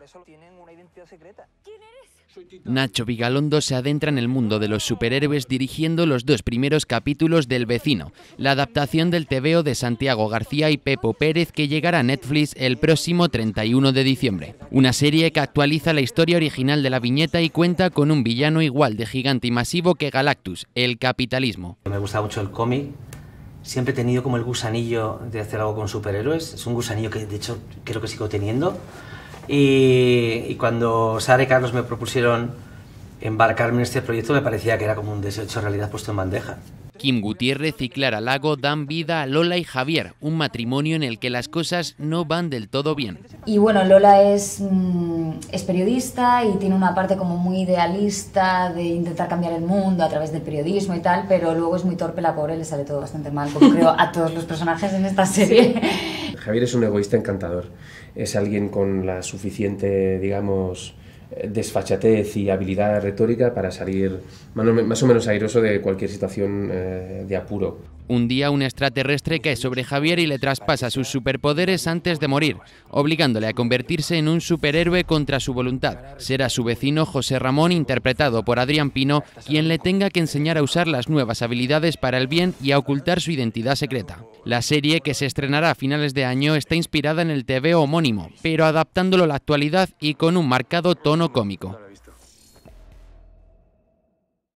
por eso tienen una identidad secreta. ¿Quién eres? Nacho Vigalondo se adentra en el mundo de los superhéroes dirigiendo los dos primeros capítulos del Vecino, la adaptación del TVO de Santiago García y Pepo Pérez que llegará a Netflix el próximo 31 de diciembre. Una serie que actualiza la historia original de la viñeta y cuenta con un villano igual de gigante y masivo que Galactus, el capitalismo. Me gusta mucho el cómic, siempre he tenido como el gusanillo de hacer algo con superhéroes. Es un gusanillo que de hecho creo que sigo teniendo. Y, cuando Sara y Carlos me propusieron embarcarme en este proyecto, me parecía que era como un desecho en realidad puesto en bandeja. Kim Gutiérrez y Clara Lago dan vida a Lola y Javier, un matrimonio en el que las cosas no van del todo bien. Y bueno, Lola es, mm, es periodista y tiene una parte como muy idealista de intentar cambiar el mundo a través del periodismo y tal, pero luego es muy torpe la pobre, le sale todo bastante mal, como creo a todos los personajes en esta serie. Javier es un egoísta encantador. Es alguien con la suficiente, digamos, eh, desfachatez y habilidad retórica para salir más o menos airoso de cualquier situación eh, de apuro. Un día un extraterrestre cae sobre Javier y le traspasa sus superpoderes antes de morir, obligándole a convertirse en un superhéroe contra su voluntad. Será su vecino José Ramón, interpretado por Adrián Pino, quien le tenga que enseñar a usar las nuevas habilidades para el bien y a ocultar su identidad secreta. La serie, que se estrenará a finales de año, está inspirada en el TV homónimo, pero adaptándolo a la actualidad y con un marcado tono cómico.